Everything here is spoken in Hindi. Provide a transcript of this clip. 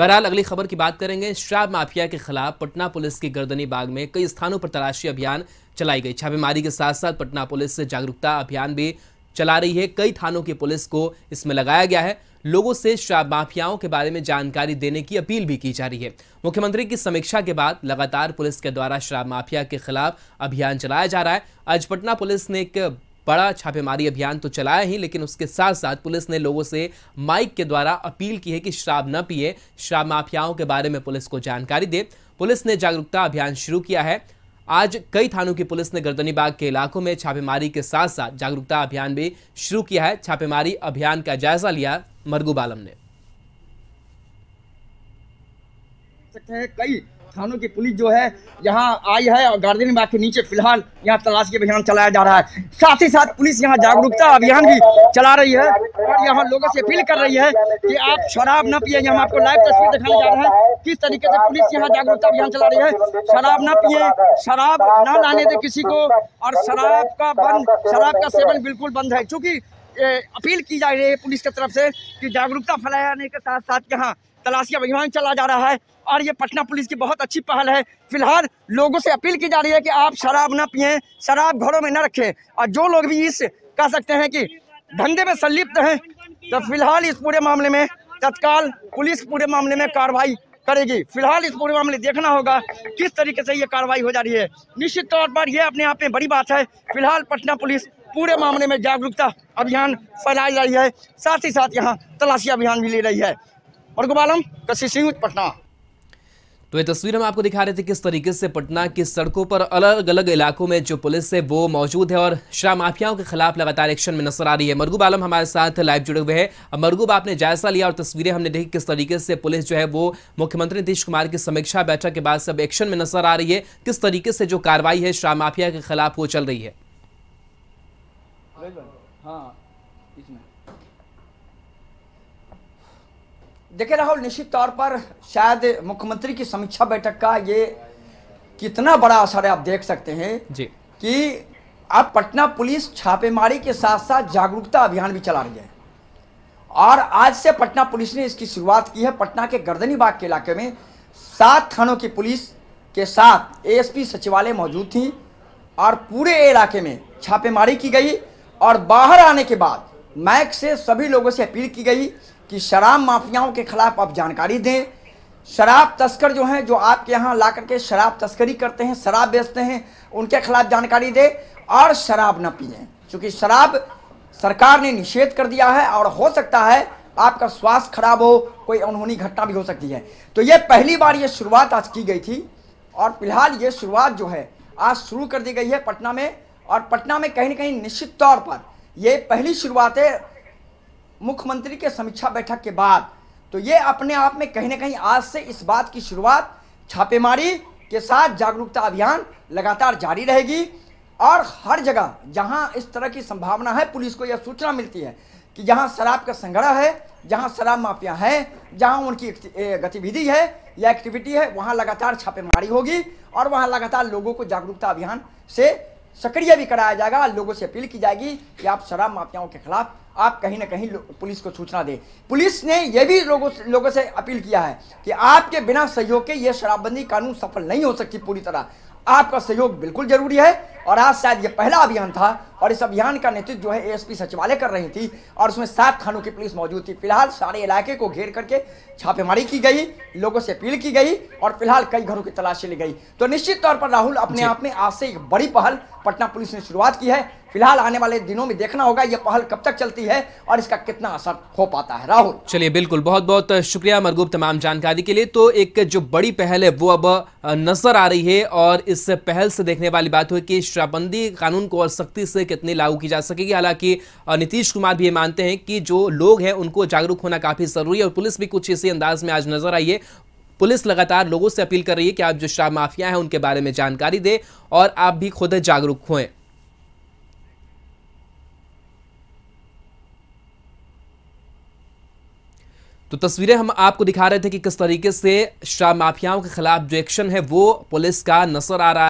बहरहाल अगली खबर की बात करेंगे शराब माफिया के खिलाफ पटना पुलिस की गर्दनी बाग में कई स्थानों पर तलाशी अभियान चलाई गई छापेमारी के साथ साथ पटना पुलिस जागरूकता अभियान भी चला रही है कई थानों की पुलिस को इसमें लगाया गया है लोगों से शराब माफियाओं के बारे में जानकारी देने की अपील भी की जा रही है मुख्यमंत्री की समीक्षा के बाद लगातार पुलिस के द्वारा शराब माफिया के खिलाफ अभियान चलाया जा रहा है आज पटना पुलिस ने एक बड़ा छापेमारी अभियान तो चलाया ही लेकिन उसके साथ साथ पुलिस ने लोगों से माइक के द्वारा अपील की है कि शराब न पिए शराब माफियाओं के बारे में पुलिस को जानकारी दे पुलिस ने जागरूकता अभियान शुरू किया है आज कई थानों की पुलिस ने गर्दनीबाग के इलाकों में छापेमारी के साथ साथ जागरूकता अभियान भी शुरू किया है छापेमारी अभियान का जायजा लिया मरगू बालम ने कई थानों की पुलिस जो है यहाँ आई है और गार्डन बाग के नीचे फिलहाल यहाँ तलाश अभियान चलाया जा रहा है साथ ही साथ पुलिस यहाँ जागरूकता अभियान भी चला रही है और यहाँ लोगों से अपील कर रही है कि आप शराब न पिए हम आपको लाइव तस्वीर दिखाने जा रहे हैं किस तरीके से पुलिस यहाँ जागरूकता अभियान चला रही है शराब न पिए शराब न लाने दे किसी को और शराब का बंद शराब का सेवन बिल्कुल बंद है चूंकि अपील की जा रही है पुलिस की तरफ से कि जागरूकता फैलाने के साथ साथ यहाँ तलाशी अभियान चला जा रहा है और ये पटना पुलिस की बहुत अच्छी पहल है फिलहाल लोगों से अपील की जा रही है कि आप शराब ना पिए शराब घरों में न रखें और जो लोग भी इस कह सकते हैं कि धंधे में संलिप्त हैं तो फिलहाल इस पूरे मामले में तत्काल पुलिस पूरे मामले में कार्रवाई करेगी फिलहाल इस पूरे मामले देखना होगा किस तरीके से ये कार्रवाई हो जा रही है निश्चित तौर पर यह अपने आप में बड़ी बात है फिलहाल पटना पुलिस पूरे मामले में जागरूकता अभियान फैलाई रही है साथ ही साथ यहाँ तलाशी अभियान भी ले रही है और गोपालम कशी सिंह पटना तो ये तस्वीर हम आपको दिखा रहे थे किस तरीके से पटना की सड़कों पर अलग अलग इलाकों में जो पुलिस है वो मौजूद है और शराब माफियाओं के खिलाफ लगातार एक्शन में नजर आ रही है मरगूब आलम हमारे साथ लाइव जुड़े हुए हैं मरगूब आपने जायजा लिया और तस्वीरें हमने देखी किस तरीके से पुलिस जो है वो मुख्यमंत्री नीतीश कुमार की समीक्षा बैठक के बाद सब एक्शन में नजर आ रही है किस तरीके से जो कार्रवाई है शराब माफिया के खिलाफ वो चल रही है हाँ, हाँ। हाँ, देखिए राहुल निश्चित तौर पर शायद मुख्यमंत्री की समीक्षा बैठक का ये कितना बड़ा असर है आप देख सकते हैं जी कि अब पटना पुलिस छापेमारी के साथ साथ जागरूकता अभियान भी चला रही है और आज से पटना पुलिस ने इसकी शुरुआत की है पटना के गर्दनी बाग के इलाके में सात थानों की पुलिस के साथ एएसपी सचिवालय मौजूद थी और पूरे इलाके में छापेमारी की गई और बाहर आने के बाद मैक से सभी लोगों से अपील की गई कि शराब माफियाओं के खिलाफ आप जानकारी दें शराब तस्कर जो हैं जो आपके यहाँ ला करके शराब तस्करी करते हैं शराब बेचते हैं उनके खिलाफ जानकारी दें और शराब न पिए क्योंकि शराब सरकार ने निषेध कर दिया है और हो सकता है आपका स्वास्थ्य खराब हो कोई अनहोनी घटना भी हो सकती है तो ये पहली बार ये शुरुआत आज की गई थी और फिलहाल ये शुरुआत जो है आज शुरू कर दी गई है पटना में और पटना में कहीं ना कहीं निश्चित तौर पर ये पहली शुरुआत है मुख्यमंत्री के समीक्षा बैठक के बाद तो ये अपने आप में कहीं ना कहीं आज से इस बात की शुरुआत छापेमारी के साथ जागरूकता अभियान लगातार जारी रहेगी और हर जगह जहां इस तरह की संभावना है पुलिस को यह सूचना मिलती है कि जहां शराब का संग्रह है जहां शराब माफिया है जहां उनकी गतिविधि है या एक्टिविटी है वहां लगातार छापेमारी होगी और वहां लगातार लोगों को जागरूकता अभियान से सक्रिय भी कराया जाएगा लोगों से अपील की जाएगी कि आप शराब माफियाओं के खिलाफ आप कहीं ना कहीं पुलिस को सूचना दें पुलिस ने यह भी लोगों से लोगों से अपील किया है कि आपके बिना सहयोग के ये शराबबंदी कानून सफल नहीं हो सकती पूरी तरह आपका सहयोग बिल्कुल जरूरी है और आज शायद ये पहला अभियान था और इस अभियान का नेतृत्व जो है एएसपी सचिवालय कर रही थी और उसमें सात थानों की पुलिस मौजूद थी फिलहाल सारे इलाके को घेर करके छापेमारी की गई लोगों से अपील की गई और फिलहाल कई घरों की तलाशी ली गई तो निश्चित तौर पर राहुल अपने आप में आज से एक बड़ी पहल पटना पुलिस ने शुरुआत की है फिलहाल आने वाले दिनों में देखना होगा ये पहल कब तक चलती है और इसका कितना असर हो पाता है राहुल चलिए बिल्कुल बहुत बहुत शुक्रिया मरगूब तमाम जानकारी के लिए तो एक जो बड़ी पहल है वो अब नजर आ रही है और इस पहल से देखने वाली बात हुई कि शराबबंदी कानून को और सख्ती से कितनी लागू की जा सकेगी हालांकि नीतीश कुमार भी ये मानते हैं कि जो लोग हैं उनको जागरूक होना काफी जरूरी है और पुलिस भी कुछ इसी अंदाज में आज नजर आई है पुलिस लगातार लोगों से अपील कर रही है कि आप जो शराब माफिया हैं उनके बारे में जानकारी दें और आप भी खुद जागरूक हुए तो तस्वीरें हम आपको दिखा रहे थे कि किस तरीके से शराब माफियाओं के खिलाफ जो एक्शन है वो पुलिस का नजर आ रहा है